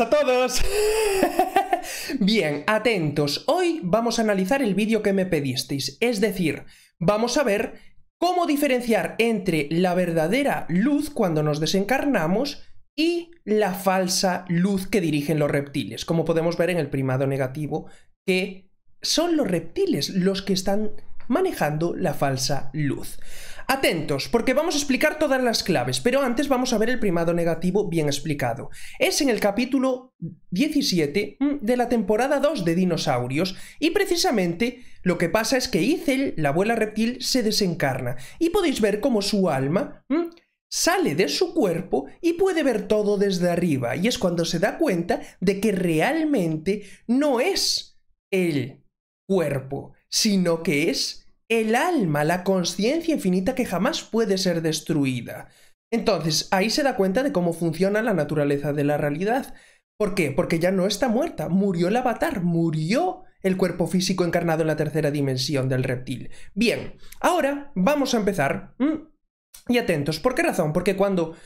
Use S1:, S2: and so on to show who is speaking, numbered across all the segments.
S1: a todos. Bien, atentos. Hoy vamos a analizar el vídeo que me pedisteis, es decir, vamos a ver cómo diferenciar entre la verdadera luz cuando nos desencarnamos y la falsa luz que dirigen los reptiles, como podemos ver en el primado negativo, que son los reptiles los que están manejando la falsa luz. Atentos, porque vamos a explicar todas las claves, pero antes vamos a ver el primado negativo bien explicado. Es en el capítulo 17 mm, de la temporada 2 de Dinosaurios, y precisamente lo que pasa es que Ethel, la abuela reptil, se desencarna, y podéis ver cómo su alma mm, sale de su cuerpo y puede ver todo desde arriba, y es cuando se da cuenta de que realmente no es el cuerpo, sino que es el alma, la conciencia infinita que jamás puede ser destruida. Entonces, ahí se da cuenta de cómo funciona la naturaleza de la realidad. ¿Por qué? Porque ya no está muerta, murió el avatar, murió el cuerpo físico encarnado en la tercera dimensión del reptil. Bien, ahora vamos a empezar. Y atentos, ¿por qué razón? Porque cuando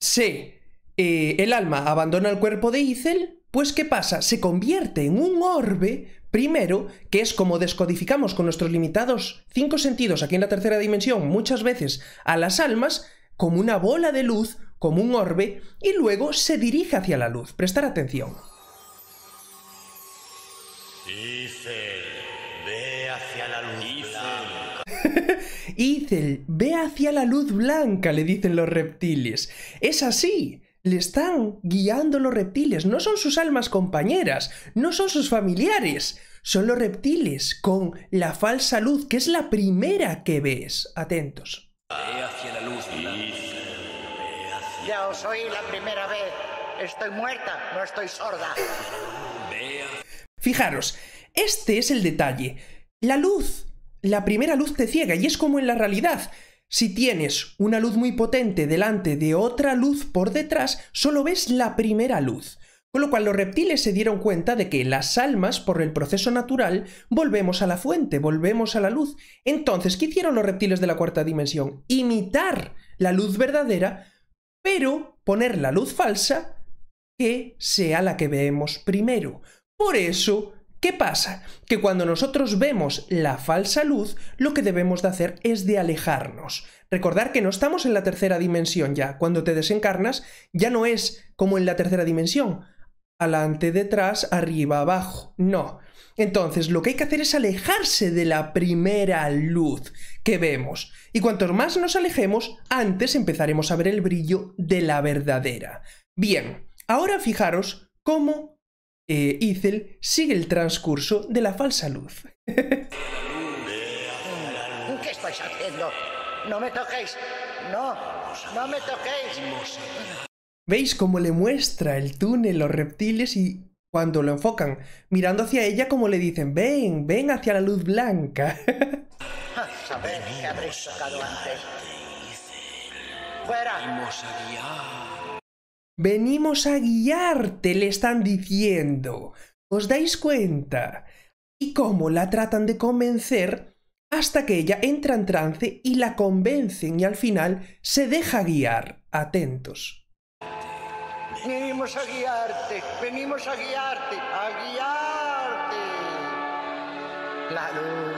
S1: se eh, el alma abandona el cuerpo de Ithel, pues ¿qué pasa? Se convierte en un orbe Primero, que es como descodificamos con nuestros limitados cinco sentidos aquí en la tercera dimensión muchas veces a las almas, como una bola de luz, como un orbe, y luego se dirige hacia la luz. Prestar atención. Ithel, ve hacia la luz blanca. ve hacia la luz blanca, le dicen los reptiles. Es así. Le están guiando los reptiles, no son sus almas compañeras, no son sus familiares, son los reptiles con la falsa luz, que es la primera que ves. Atentos. Ve hacia la luz. Ya os oí la primera vez. Estoy muerta, no estoy sorda. Fijaros, este es el detalle. La luz, la primera luz te ciega y es como en la realidad. Si tienes una luz muy potente delante de otra luz por detrás, solo ves la primera luz. Con lo cual los reptiles se dieron cuenta de que las almas, por el proceso natural, volvemos a la fuente, volvemos a la luz. Entonces, ¿qué hicieron los reptiles de la cuarta dimensión? Imitar la luz verdadera, pero poner la luz falsa que sea la que vemos primero. Por eso, ¿Qué pasa? Que cuando nosotros vemos la falsa luz, lo que debemos de hacer es de alejarnos. Recordar que no estamos en la tercera dimensión ya. Cuando te desencarnas, ya no es como en la tercera dimensión. Alante, detrás, arriba, abajo. No. Entonces, lo que hay que hacer es alejarse de la primera luz que vemos. Y cuanto más nos alejemos, antes empezaremos a ver el brillo de la verdadera. Bien, ahora fijaros cómo eh, Ethel sigue el transcurso de la falsa luz. ¿Qué estáis haciendo? ¡No me toquéis! ¡No! ¡No me toquéis! ¿Veis cómo le muestra el túnel los reptiles y cuando lo enfocan, mirando hacia ella como le dicen, ven, ven hacia la luz blanca? Ah, habréis ¡Fuera! Venimos a guiarte, le están diciendo. ¿Os dais cuenta? Y cómo la tratan de convencer hasta que ella entra en trance y la convencen y al final se deja guiar. Atentos. Venimos a guiarte, venimos a guiarte, a guiarte. luz.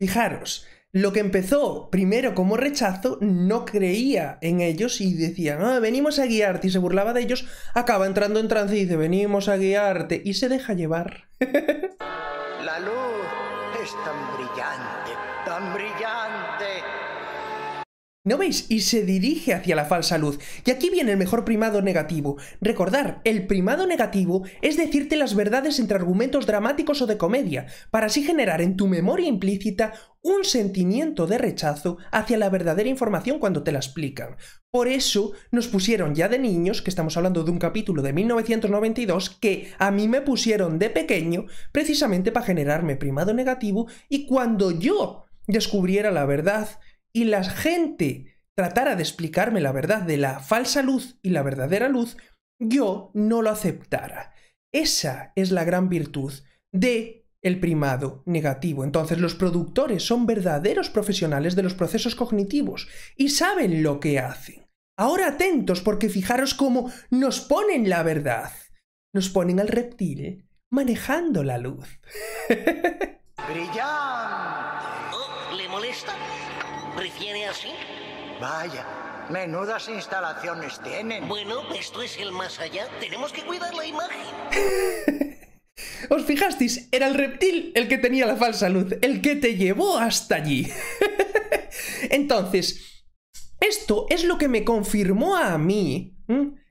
S1: Fijaros, lo que empezó primero como rechazo, no creía en ellos y decía, ah, venimos a guiarte, y se burlaba de ellos, acaba entrando en trance y dice, venimos a guiarte, y se deja llevar. La luz es tan brillante, tan brillante ¿No veis? Y se dirige hacia la falsa luz. Y aquí viene el mejor primado negativo. Recordar, el primado negativo es decirte las verdades entre argumentos dramáticos o de comedia, para así generar en tu memoria implícita un sentimiento de rechazo hacia la verdadera información cuando te la explican. Por eso nos pusieron ya de niños, que estamos hablando de un capítulo de 1992, que a mí me pusieron de pequeño precisamente para generarme primado negativo y cuando yo descubriera la verdad y la gente tratara de explicarme la verdad de la falsa luz y la verdadera luz, yo no lo aceptara. Esa es la gran virtud de el primado negativo. Entonces los productores son verdaderos profesionales de los procesos cognitivos y saben lo que hacen. Ahora atentos porque fijaros cómo nos ponen la verdad. Nos ponen al reptil manejando la luz. ¡Brillar! Tiene así? Vaya, menudas instalaciones tienen. Bueno, esto es el más allá. Tenemos que cuidar la imagen. ¿Os fijasteis? Era el reptil el que tenía la falsa luz, el que te llevó hasta allí. Entonces, esto es lo que me confirmó a mí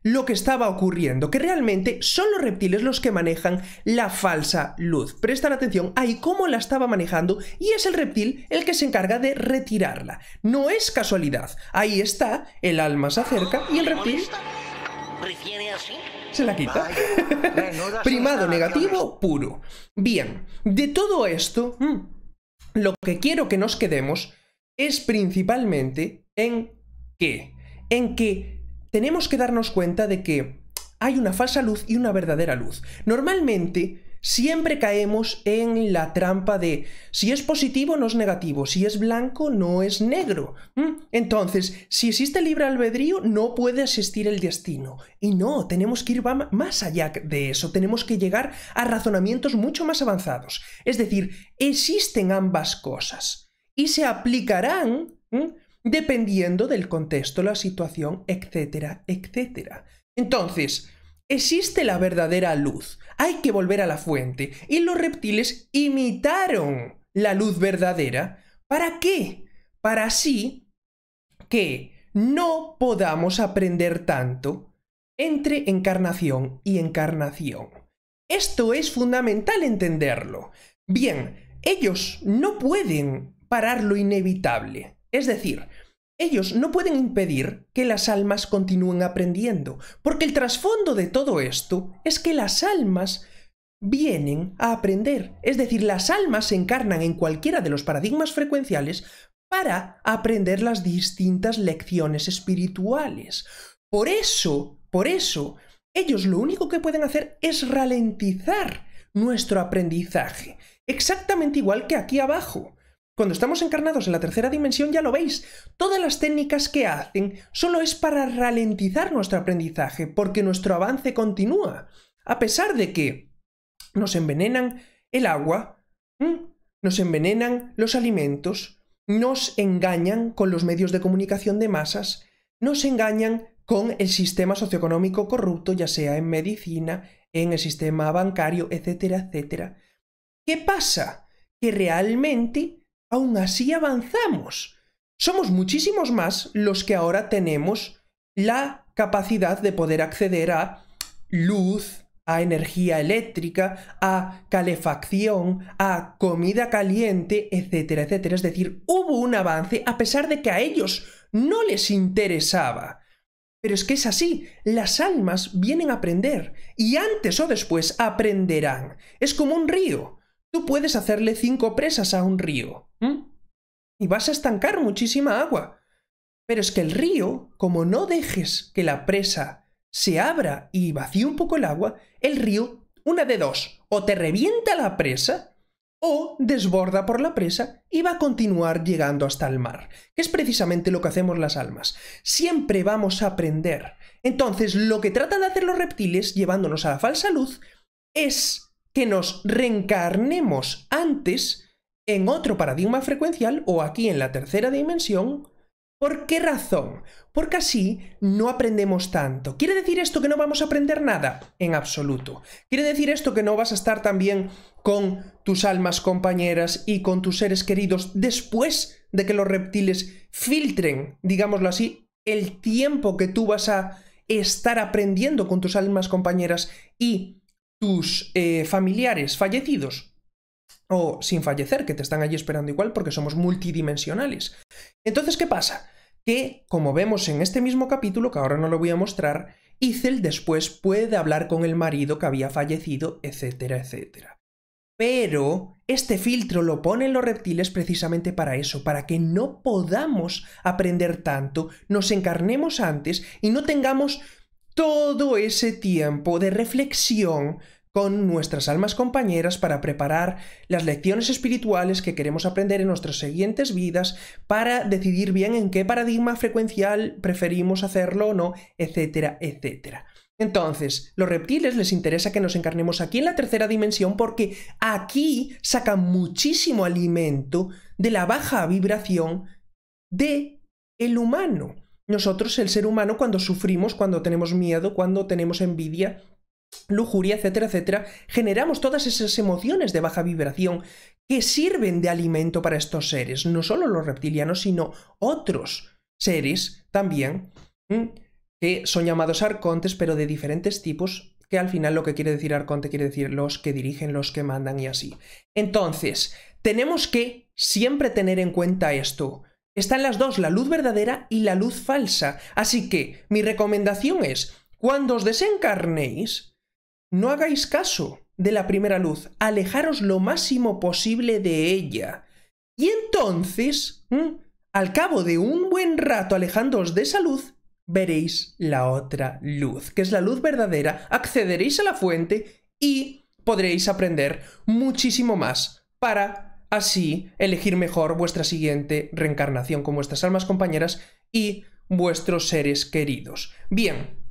S1: lo que estaba ocurriendo, que realmente son los reptiles los que manejan la falsa luz. Prestan atención ahí cómo la estaba manejando y es el reptil el que se encarga de retirarla. No es casualidad. Ahí está, el alma se acerca y el reptil... Se la quita. Primado negativo puro. Bien, de todo esto, mm, lo que quiero que nos quedemos es principalmente en qué. En que tenemos que darnos cuenta de que hay una falsa luz y una verdadera luz. Normalmente siempre caemos en la trampa de si es positivo no es negativo, si es blanco no es negro. ¿Mm? Entonces, si existe libre albedrío, no puede existir el destino. Y no, tenemos que ir más allá de eso, tenemos que llegar a razonamientos mucho más avanzados. Es decir, existen ambas cosas y se aplicarán dependiendo del contexto, la situación, etcétera, etcétera. Entonces, existe la verdadera luz. Hay que volver a la fuente. Y los reptiles imitaron la luz verdadera. ¿Para qué? Para así que no podamos aprender tanto entre encarnación y encarnación. Esto es fundamental entenderlo. Bien, ellos no pueden parar lo inevitable. Es decir, ellos no pueden impedir que las almas continúen aprendiendo, porque el trasfondo de todo esto es que las almas vienen a aprender. Es decir, las almas se encarnan en cualquiera de los paradigmas frecuenciales para aprender las distintas lecciones espirituales. Por eso, por eso, ellos lo único que pueden hacer es ralentizar nuestro aprendizaje, exactamente igual que aquí abajo. Cuando estamos encarnados en la tercera dimensión ya lo veis, todas las técnicas que hacen solo es para ralentizar nuestro aprendizaje, porque nuestro avance continúa. A pesar de que nos envenenan el agua, nos envenenan los alimentos, nos engañan con los medios de comunicación de masas, nos engañan con el sistema socioeconómico corrupto, ya sea en medicina, en el sistema bancario, etcétera, etcétera. ¿Qué pasa? Que realmente aún así avanzamos. Somos muchísimos más los que ahora tenemos la capacidad de poder acceder a luz, a energía eléctrica, a calefacción, a comida caliente, etcétera, etcétera. Es decir, hubo un avance a pesar de que a ellos no les interesaba. Pero es que es así, las almas vienen a aprender y antes o después aprenderán. Es como un río, tú puedes hacerle cinco presas a un río y vas a estancar muchísima agua. Pero es que el río, como no dejes que la presa se abra y vacíe un poco el agua, el río, una de dos, o te revienta la presa o desborda por la presa y va a continuar llegando hasta el mar, que es precisamente lo que hacemos las almas. Siempre vamos a aprender. Entonces, lo que tratan de hacer los reptiles, llevándonos a la falsa luz, es que nos reencarnemos antes en otro paradigma frecuencial o aquí en la tercera dimensión. ¿Por qué razón? Porque así no aprendemos tanto. ¿Quiere decir esto que no vamos a aprender nada? En absoluto. ¿Quiere decir esto que no vas a estar también con tus almas compañeras y con tus seres queridos después de que los reptiles filtren, digámoslo así, el tiempo que tú vas a estar aprendiendo con tus almas compañeras y tus eh, familiares fallecidos o sin fallecer, que te están allí esperando igual porque somos multidimensionales. Entonces, ¿qué pasa? Que, como vemos en este mismo capítulo, que ahora no lo voy a mostrar, Ethel después puede hablar con el marido que había fallecido, etcétera, etcétera. Pero este filtro lo ponen los reptiles precisamente para eso, para que no podamos aprender tanto, nos encarnemos antes y no tengamos todo ese tiempo de reflexión con nuestras almas compañeras para preparar las lecciones espirituales que queremos aprender en nuestras siguientes vidas, para decidir bien en qué paradigma frecuencial preferimos hacerlo o no, etcétera, etcétera. Entonces, los reptiles les interesa que nos encarnemos aquí en la tercera dimensión porque aquí sacan muchísimo alimento de la baja vibración de el humano. Nosotros, el ser humano, cuando sufrimos, cuando tenemos miedo, cuando tenemos envidia, lujuria, etcétera, etcétera, generamos todas esas emociones de baja vibración que sirven de alimento para estos seres, no solo los reptilianos, sino otros seres también, que son llamados arcontes, pero de diferentes tipos, que al final lo que quiere decir arconte quiere decir los que dirigen, los que mandan y así. Entonces, tenemos que siempre tener en cuenta esto. Están las dos, la luz verdadera y la luz falsa. Así que mi recomendación es, cuando os desencarnéis, no hagáis caso de la primera luz, alejaros lo máximo posible de ella. Y entonces, al cabo de un buen rato alejándoos de esa luz, veréis la otra luz, que es la luz verdadera, accederéis a la fuente y podréis aprender muchísimo más para así elegir mejor vuestra siguiente reencarnación con vuestras almas compañeras y vuestros seres queridos. Bien,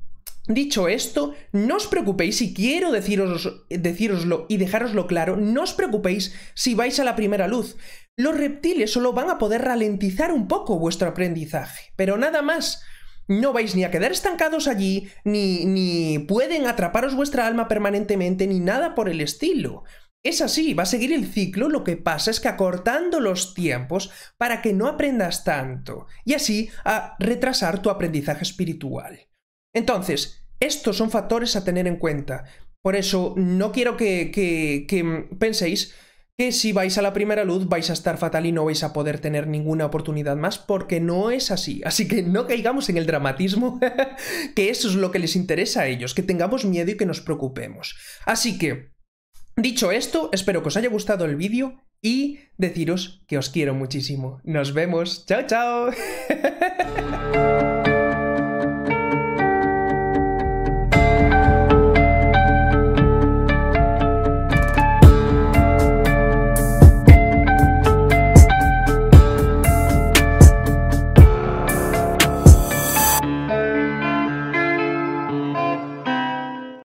S1: Dicho esto, no os preocupéis, y quiero deciros, deciroslo y dejaroslo claro, no os preocupéis si vais a la primera luz. Los reptiles solo van a poder ralentizar un poco vuestro aprendizaje, pero nada más. No vais ni a quedar estancados allí, ni, ni pueden atraparos vuestra alma permanentemente, ni nada por el estilo. Es así, va a seguir el ciclo, lo que pasa es que acortando los tiempos para que no aprendas tanto y así a retrasar tu aprendizaje espiritual. Entonces, estos son factores a tener en cuenta. Por eso no quiero que, que, penséis que si vais a la primera luz vais a estar fatal y no vais a poder tener ninguna oportunidad más porque no es así. Así que no caigamos en el dramatismo, que eso es lo que les interesa a ellos, que tengamos miedo y que nos preocupemos. Así que... Dicho esto, espero que os haya gustado el vídeo y deciros que os quiero muchísimo. Nos vemos. Chao, chao.